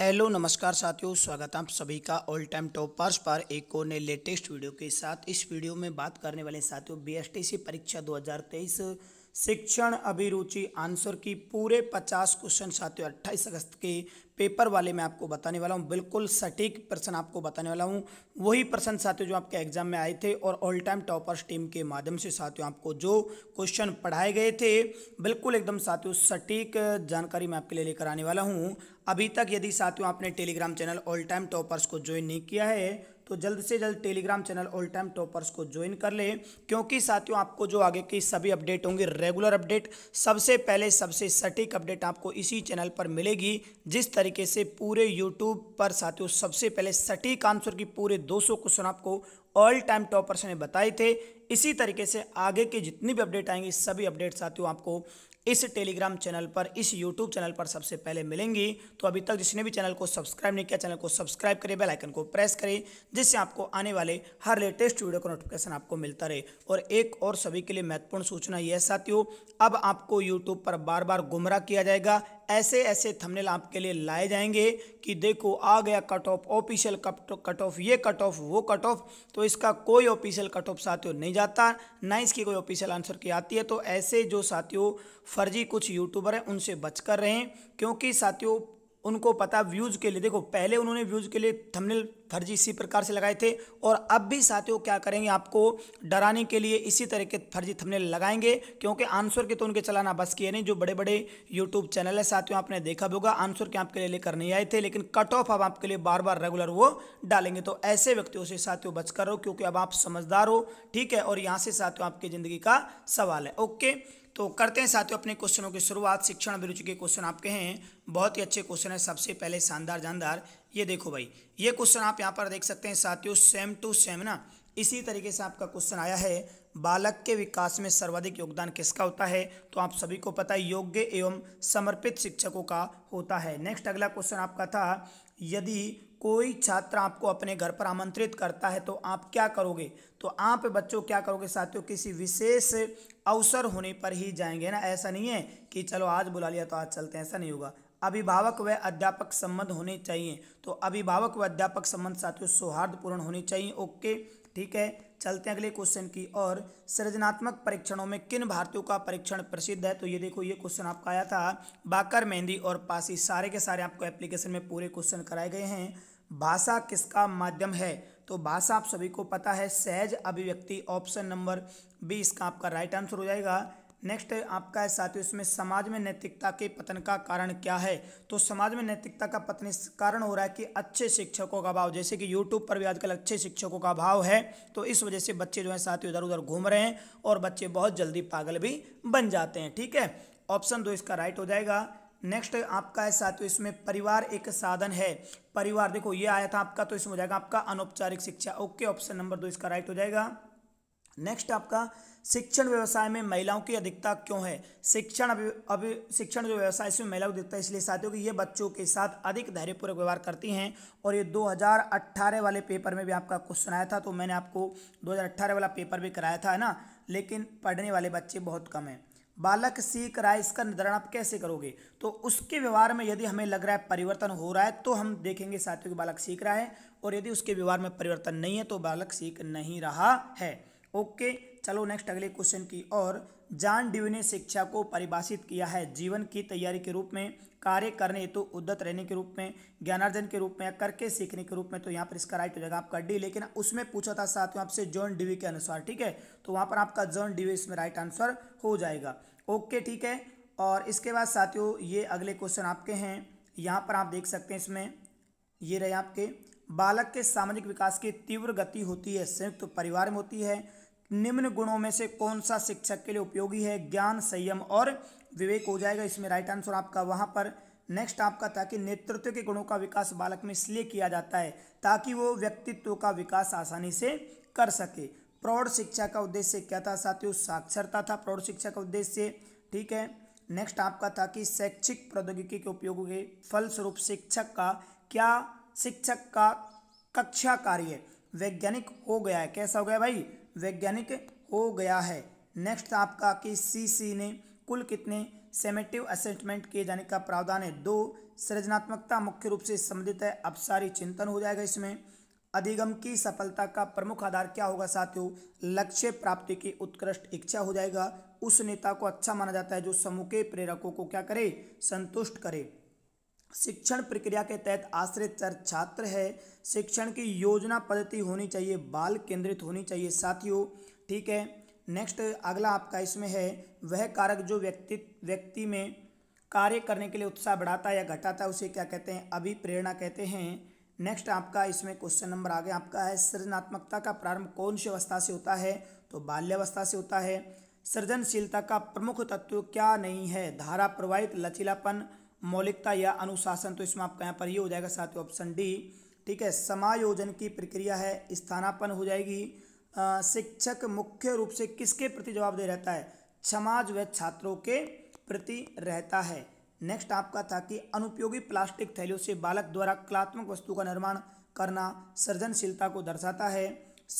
hello नमस्कार साथियों स्वागत है आप सभी का ऑल टाइम टॉपर्स पर एक और नए लेटेस्ट वीडियो के साथ इस वीडियो में बात करने वाले साथियों बीएसटीसी परीक्षा 2023 शिक्षण अभिरुचि आंसर की पूरे 50 क्वेश्चन साथियों 28 अगस्त के पेपर वाले मैं आपको बताने वाला हूँ बिल्कुल सटीक प्रश्न आपको बताने वाला हूँ वही प्रश्न साथियों जो आपके एग्जाम में आए थे और ऑल टाइम टॉपर्स टीम के माध्यम से साथियों आपको जो क्वेश्चन पढ़ाए गए थे बिल्कुल एकदम साथियों सटीक जानकारी मैं आपके लिए लेकर आने वाला हूँ अभी तक यदि साथियों आपने Telegram channel all time toppers को ज्वाइन नहीं किया है तो जल्द से जल्द Telegram channel all time toppers को ज्वाइन कर लें क्योंकि साथियों आपको जो आगे की सभी अपडेट होंगे रेगुलर अपडेट सबसे पहले सबसे सटीक अपडेट आपको इसी चैनल पर मिलेगी जिस तरीके से पूरे यूट्यूब पर साथियों सबसे पहले सटीक आंसर की पूरे दो क्वेश्चन आपको ऑल टाइम टॉपर्स ने बताए थे इसी तरीके से आगे के जितनी भी अपडेट आएंगी सभी अपडेट साथियों आपको इस टेलीग्राम चैनल पर इस यूट्यूब चैनल पर सबसे पहले मिलेंगी तो अभी तक जिसने भी चैनल को सब्सक्राइब नहीं किया चैनल को सब्सक्राइब करें बेल आइकन को प्रेस करें जिससे आपको आने वाले हर लेटेस्ट वीडियो का नोटिफिकेशन आपको मिलता रहे और एक और सभी के लिए महत्वपूर्ण सूचना यह साथियों अब आपको यूट्यूब पर बार बार गुमराह किया जाएगा ऐसे ऐसे थंबनेल आपके लिए लाए जाएंगे कि देखो आ गया cut off official cut off ये कट ऑफ वो कट ऑफ तो इसका कोई ऑफिशियल कट ऑफ साथियों नहीं जाता ना इसकी कोई ऑफिशियल आंसर की आती है तो ऐसे जो साथियों फर्जी कुछ यूट्यूबर हैं उनसे बचकर रहें क्योंकि साथियों उनको पता व्यूज़ के लिए देखो पहले उन्होंने व्यूज़ के लिए थंबनेल फर्जी इसी प्रकार से लगाए थे और अब भी साथियों क्या करेंगे आपको डराने के लिए इसी तरह के फर्जी थंबनेल लगाएंगे क्योंकि आंसर के तो उनके चलाना बस किए नहीं जो बड़े बड़े यूट्यूब चैनल है साथियों आपने देखा भी होगा आंसर के आपके लिए लेकर नहीं आए थे लेकिन कट ऑफ अब आपके लिए बार बार रेगुलर वो डालेंगे तो ऐसे व्यक्तियों से साथियों बचकर रहो क्योंकि अब आप समझदार हो ठीक है और यहाँ से साथियों आपकी ज़िंदगी का सवाल है ओके तो करते हैं साथियों अपने क्वेश्चनों की शुरुआत शिक्षण अभिरुचि के क्वेश्चन आपके हैं बहुत ही अच्छे क्वेश्चन है सबसे पहले शानदार जानदार ये देखो भाई ये क्वेश्चन आप यहाँ पर देख सकते हैं साथियों सेम टू सेम ना इसी तरीके से आपका क्वेश्चन आया है बालक के विकास में सर्वाधिक योगदान किसका होता है तो आप सभी को पता है योग्य एवं समर्पित शिक्षकों का होता है नेक्स्ट अगला क्वेश्चन आपका था यदि कोई छात्र आपको अपने घर पर आमंत्रित करता है तो आप क्या करोगे तो आप बच्चों क्या करोगे साथियों किसी विशेष अवसर होने पर ही जाएंगे ना ऐसा नहीं है कि चलो आज बुला लिया तो आज चलते हैं ऐसा नहीं होगा अभिभावक व अध्यापक संबंध होने चाहिए तो अभिभावक व अध्यापक संबंध साथियों सौहार्दपूर्ण होने चाहिए ओके ठीक है चलते हैं अगले क्वेश्चन की और सृजनात्मक परीक्षणों में किन भारतीयों का परीक्षण प्रसिद्ध है तो ये देखो ये क्वेश्चन आपका आया था बाकर मेहंदी और पासी सारे के सारे आपको एप्लीकेशन में पूरे क्वेश्चन कराए गए हैं भाषा किसका माध्यम है तो भाषा आप सभी को पता है सहज अभिव्यक्ति ऑप्शन नंबर बी इसका आपका राइट आंसर हो जाएगा नेक्स्ट आपका है साथियों इसमें समाज में नैतिकता के पतन का कारण क्या है तो समाज में नैतिकता का पतन इस कारण हो रहा है कि अच्छे शिक्षकों का अभाव जैसे कि यूट्यूब पर भी आजकल अच्छे शिक्षकों का अभाव है तो इस वजह से बच्चे जो है साथियों इधर उधर घूम रहे हैं और बच्चे बहुत जल्दी पागल भी बन जाते हैं ठीक है ऑप्शन दो इसका राइट हो जाएगा नेक्स्ट आपका है साथियों इसमें परिवार एक साधन है परिवार देखो ये आया था आपका तो इसमें हो जाएगा आपका अनौपचारिक शिक्षा ओके ऑप्शन नंबर दो इसका राइट हो जाएगा नेक्स्ट आपका शिक्षण व्यवसाय में महिलाओं की अधिकता क्यों है शिक्षण अभी अभी शिक्षण जो व्यवसाय इसमें महिलाओं की अधिकता इसलिए साथियों कि ये बच्चों के साथ अधिक धैर्यपूर्वक व्यवहार करती हैं और ये 2018 वाले पेपर में भी आपका क्वेश्चन आया था तो मैंने आपको 2018 वाला पेपर भी कराया था है ना लेकिन पढ़ने वाले बच्चे बहुत कम हैं बालक सीख रहा है इसका निर्धारण आप कैसे करोगे तो उसके व्यवहार में यदि हमें लग रहा है परिवर्तन हो रहा है तो हम देखेंगे साथियों कि बालक सीख रहा है और यदि उसके व्यवहार में परिवर्तन नहीं है तो बालक सीख नहीं रहा है ओके चलो नेक्स्ट अगले क्वेश्चन की और जान ड्यू ने शिक्षा को परिभाषित किया है जीवन की तैयारी के रूप में कार्य करने हेतु तो उद्दत रहने के रूप में ज्ञानार्जन के रूप में करके सीखने के रूप में तो यहाँ पर इसका राइट हो जाएगा आपका डी लेकिन उसमें पूछा था साथियों आपसे जॉन डीवी के अनुसार ठीक है तो वहाँ पर आपका जॉन डीवी इसमें राइट आंसर हो जाएगा ओके ठीक है और इसके बाद साथियों ये अगले क्वेश्चन आपके हैं यहाँ पर आप देख सकते हैं इसमें ये रहे आपके बालक के सामाजिक विकास की तीव्र गति होती है संयुक्त तो परिवार में होती है निम्न गुणों में से कौन सा शिक्षक के लिए उपयोगी है ज्ञान संयम और विवेक हो जाएगा इसमें राइट आंसर आपका वहाँ पर नेक्स्ट आपका था कि नेतृत्व के गुणों का विकास बालक में इसलिए किया जाता है ताकि वो व्यक्तित्व का विकास आसानी से कर सके प्रौढ़ शिक्षा का उद्देश्य क्या था साथियों साक्षरता था प्रौढ़ शिक्षा का उद्देश्य ठीक है नेक्स्ट आपका था कि शैक्षिक प्रौद्योगिकी के उपयोग के फलस्वरूप शिक्षक का क्या शिक्षक का कक्षा कार्य वैज्ञानिक हो गया है कैसा हो गया भाई वैज्ञानिक हो गया है नेक्स्ट आपका कि सी ने कुल कितने सेमेटिव असेसमेंट किए जाने का प्रावधान है दो सृजनात्मकता मुख्य रूप से संबंधित है अब सारी चिंतन हो जाएगा इसमें अधिगम की सफलता का प्रमुख आधार क्या होगा साथियों लक्ष्य प्राप्ति की उत्कृष्ट इच्छा हो जाएगा उस नेता को अच्छा माना जाता है जो समूह के प्रेरकों को क्या करे संतुष्ट करे शिक्षण प्रक्रिया के तहत आश्रित चर छात्र है शिक्षण की योजना पद्धति होनी चाहिए बाल केंद्रित होनी चाहिए साथियों ठीक है नेक्स्ट अगला आपका इसमें है वह कारक जो व्यक्ति व्यक्ति में कार्य करने के लिए उत्साह बढ़ाता है या घटाता है उसे क्या कहते हैं अभी प्रेरणा कहते हैं नेक्स्ट आपका इसमें क्वेश्चन नंबर आगे आपका है सृजनात्मकता का प्रारंभ कौन सी अवस्था से होता है तो बाल्यावस्था से होता है सृजनशीलता का प्रमुख तत्व क्या नहीं है धारा प्रवाहित लचीलापन मौलिकता या अनुशासन तो इसमें आपका यहाँ पर ये हो जाएगा साथियों ऑप्शन डी ठीक है समायोजन की प्रक्रिया है स्थानापन हो जाएगी आ, शिक्षक मुख्य रूप से किसके प्रति जवाब दे रहता है समाज व छात्रों के प्रति रहता है नेक्स्ट आपका था कि अनुपयोगी प्लास्टिक थैलियों से बालक द्वारा कलात्मक वस्तु का निर्माण करना सृजनशीलता को दर्शाता है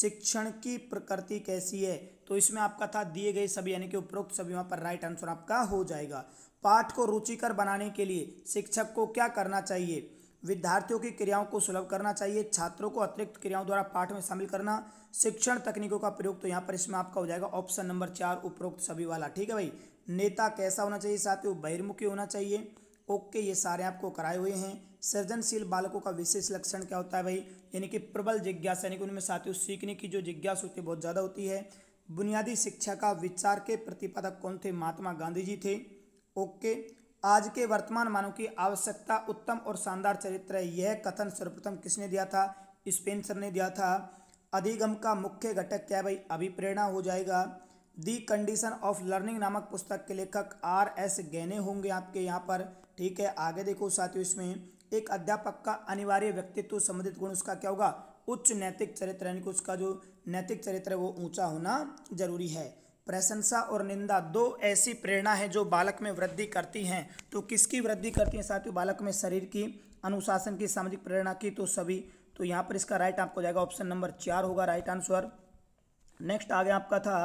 शिक्षण की प्रकृति कैसी है तो इसमें आपका था दिए गए सभी यानी कि उपरोक्त सभी वहाँ पर राइट आंसर आपका हो जाएगा पाठ को रुचिकर बनाने के लिए शिक्षक को क्या करना चाहिए विद्यार्थियों की क्रियाओं को सुलभ करना चाहिए छात्रों को अतिरिक्त क्रियाओं द्वारा पाठ में शामिल करना शिक्षण तकनीकों का प्रयोग तो यहाँ पर इसमें आपका हो जाएगा ऑप्शन नंबर चार उपरोक्त सभी वाला ठीक है भाई नेता कैसा होना चाहिए साथियों बहिर्मुखी होना चाहिए ओके ये सारे आपको कराए हुए हैं सृजनशील बालकों का विशेष लक्षण क्या होता है भाई यानी कि प्रबल जिज्ञासा यानी कि उनमें साथियों सीखने की जो जिज्ञासा होती है बहुत ज़्यादा होती है बुनियादी शिक्षा का विचार के प्रतिपादक कौन थे महात्मा गांधी जी थे ओके आज के वर्तमान मानव की आवश्यकता उत्तम और शानदार चरित्र है यह कथन सर्वप्रथम किसने दिया था स्पेंसर ने दिया था अधिगम का मुख्य घटक क्या भाई अभिप्रेरणा हो जाएगा दी कंडीशन ऑफ लर्निंग नामक पुस्तक के लेखक आर एस गैने होंगे आपके यहाँ पर ठीक है आगे देखो साथियों इसमें एक अध्यापक का अनिवार्य व्यक्तित्व संबंधित गुण उसका क्या होगा उच्च नैतिक चरित्र यानी कि उसका जो नैतिक चरित्र है वो ऊंचा होना जरूरी है प्रशंसा और निंदा दो ऐसी प्रेरणा है जो बालक में वृद्धि करती हैं तो किसकी वृद्धि करती हैं साथियों बालक में शरीर की अनुशासन की सामाजिक प्रेरणा की तो सभी तो यहाँ पर इसका राइट आपको जाएगा ऑप्शन नंबर चार होगा राइट आंसर नेक्स्ट आ गया आपका था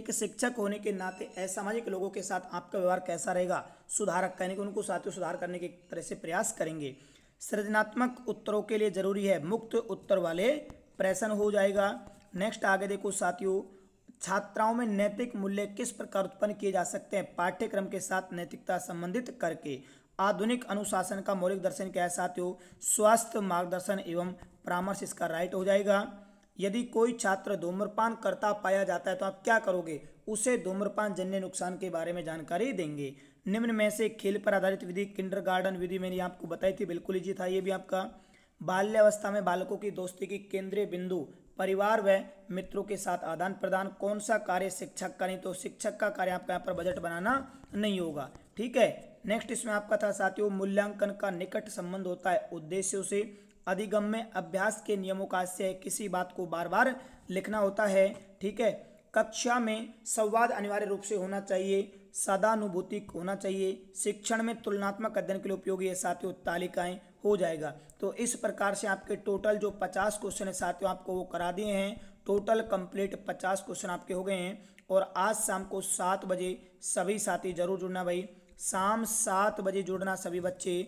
एक शिक्षक होने के नाते असामाजिक लोगों के साथ आपका व्यवहार कैसा रहेगा सुधारक कहने के उनको साथियों सुधार करने की तरह से प्रयास करेंगे सृजनात्मक उत्तरों के लिए जरूरी है मुक्त उत्तर वाले प्रश्न हो जाएगा नेक्स्ट आगे देखो साथियों छात्राओं में नैतिक मूल्य किस प्रकार उत्पन्न किए जा सकते हैं पाठ्यक्रम के साथ नैतिकता संबंधित करके आधुनिक अनुशासन का मौलिक दर्शन क्या है साथियों स्वास्थ्य मार्गदर्शन एवं परामर्श इसका राइट हो जाएगा यदि कोई छात्र धूम्रपान करता पाया जाता है तो आप क्या करोगे उसे धूम्रपान जन्य नुकसान के बारे में जानकारी देंगे निम्न में से खेल पर आधारित विधि किंडर गार्डन विधि मैंने आपको बताई थी बिल्कुल ही जी था ये भी आपका बाल्यावस्था में बालकों की दोस्ती की केंद्रीय बिंदु परिवार व मित्रों के साथ आदान प्रदान कौन सा कार्य शिक्षक का नहीं तो शिक्षक का कार्य आपका यहाँ पर बजट बनाना नहीं होगा ठीक है नेक्स्ट इसमें आपका था साथियों मूल्यांकन का निकट संबंध होता है उद्देश्यों से अधिगम में अभ्यास के नियमों का आशय किसी बात को बार बार लिखना होता है ठीक है कक्षा में संवाद अनिवार्य रूप से होना चाहिए सदानुभूतिक होना चाहिए शिक्षण में तुलनात्मक अध्ययन के लिए उपयोगी है साथियों तालिकाएं हो जाएगा तो इस प्रकार से आपके टोटल जो पचास क्वेश्चन है साथियों आपको वो करा दिए हैं टोटल कंप्लीट पचास क्वेश्चन आपके हो गए हैं और आज शाम को सात बजे सभी साथी जरूर जुड़ना भाई शाम सात बजे जुड़ना सभी बच्चे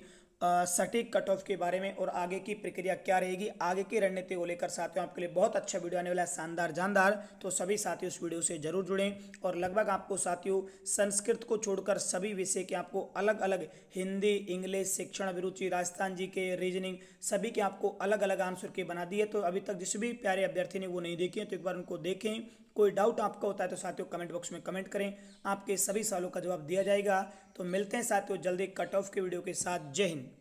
सटीक कट ऑफ के बारे में और आगे की प्रक्रिया क्या रहेगी आगे की रणनीति को लेकर साथियों आपके लिए बहुत अच्छा वीडियो आने वाला है शानदार जानदार तो सभी साथियों उस वीडियो से जरूर जुड़ें और लगभग आपको साथियों संस्कृत को छोड़कर सभी विषय के आपको अलग अलग हिंदी इंग्लिश शिक्षण अभिरुचि राजस्थान जी के रीजनिंग सभी के आपको अलग अलग आंसर के बना दिए तो अभी तक जिस भी प्यारे अभ्यर्थी ने वो नहीं देखे तो एक बार उनको देखें कोई डाउट आपका होता है तो साथियों कमेंट बॉक्स में कमेंट करें आपके सभी सवालों का जवाब दिया जाएगा तो मिलते हैं साथियों जल्दी कट ऑफ के वीडियो के साथ जय हिंद